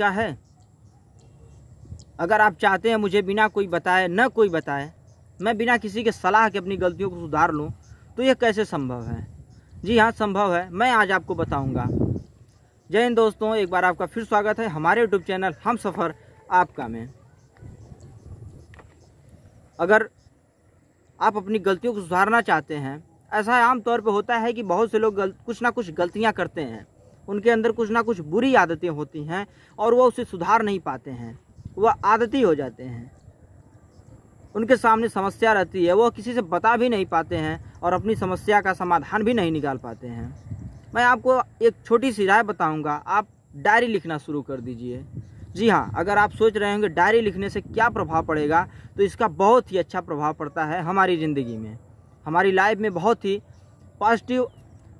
का है अगर आप चाहते हैं मुझे बिना कोई बताए न कोई बताए मैं बिना किसी के सलाह के अपनी गलतियों को सुधार लूँ तो यह कैसे संभव है जी हाँ संभव है मैं आज आपको बताऊँगा जय हिंद दोस्तों एक बार आपका फिर स्वागत है हमारे यूट्यूब चैनल हम सफ़र आपका में अगर आप अपनी गलतियों को सुधारना चाहते हैं ऐसा आमतौर पर होता है कि बहुत से लोग गल, कुछ ना कुछ गलतियां करते हैं उनके अंदर कुछ ना कुछ बुरी आदतें होती हैं और वह उसे सुधार नहीं पाते हैं वह आदती हो जाते हैं उनके सामने समस्या रहती है वह किसी से बता भी नहीं पाते हैं और अपनी समस्या का समाधान भी नहीं निकाल पाते हैं मैं आपको एक छोटी सी राय बताऊंगा आप डायरी लिखना शुरू कर दीजिए जी हाँ अगर आप सोच रहे होंगे डायरी लिखने से क्या प्रभाव पड़ेगा तो इसका बहुत ही अच्छा प्रभाव पड़ता है हमारी ज़िंदगी में हमारी लाइफ में बहुत ही पॉजिटिव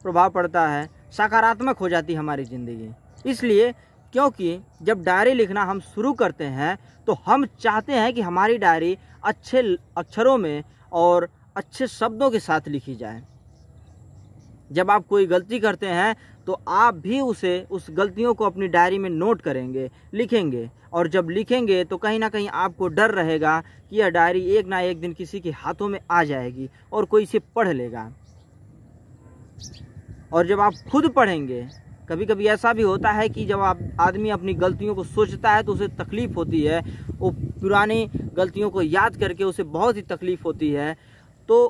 प्रभाव पड़ता है सकारात्मक हो जाती है हमारी ज़िंदगी इसलिए क्योंकि जब डायरी लिखना हम शुरू करते हैं तो हम चाहते हैं कि हमारी डायरी अच्छे अक्षरों में और अच्छे शब्दों के साथ लिखी जाए जब आप कोई गलती करते हैं तो आप भी उसे उस गलतियों को अपनी डायरी में नोट करेंगे लिखेंगे और जब लिखेंगे तो कहीं ना कहीं आपको डर रहेगा कि यह डायरी एक ना एक दिन किसी के हाथों में आ जाएगी और कोई इसे पढ़ लेगा और जब आप खुद पढ़ेंगे कभी कभी ऐसा भी होता है कि जब आप आदमी अपनी गलतियों को सोचता है तो उसे तकलीफ़ होती है वो पुरानी गलतियों को याद करके उसे बहुत ही तकलीफ़ होती है तो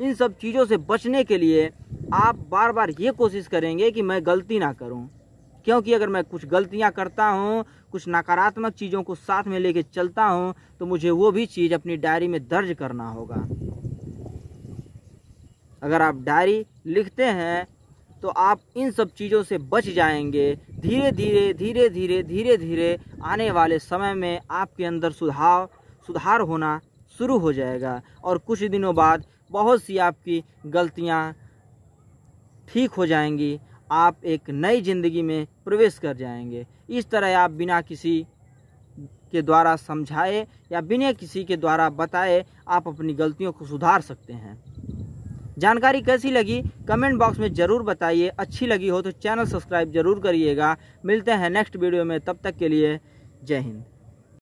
इन सब चीज़ों से बचने के लिए आप बार बार ये कोशिश करेंगे कि मैं गलती ना करूं क्योंकि अगर मैं कुछ गलतियां करता हूं कुछ नकारात्मक चीज़ों को साथ में लेके चलता हूं तो मुझे वो भी चीज़ अपनी डायरी में दर्ज करना होगा अगर आप डायरी लिखते हैं तो आप इन सब चीज़ों से बच जाएंगे धीरे धीरे धीरे धीरे धीरे धीरे आने वाले समय में आपके अंदर सुधार सुधार होना शुरू हो जाएगा और कुछ दिनों बाद बहुत सी आपकी गलतियाँ ठीक हो जाएंगी आप एक नई ज़िंदगी में प्रवेश कर जाएंगे इस तरह आप बिना किसी के द्वारा समझाए या बिना किसी के द्वारा बताए आप अपनी गलतियों को सुधार सकते हैं जानकारी कैसी लगी कमेंट बॉक्स में ज़रूर बताइए अच्छी लगी हो तो चैनल सब्सक्राइब जरूर करिएगा मिलते हैं नेक्स्ट वीडियो में तब तक के लिए जय हिंद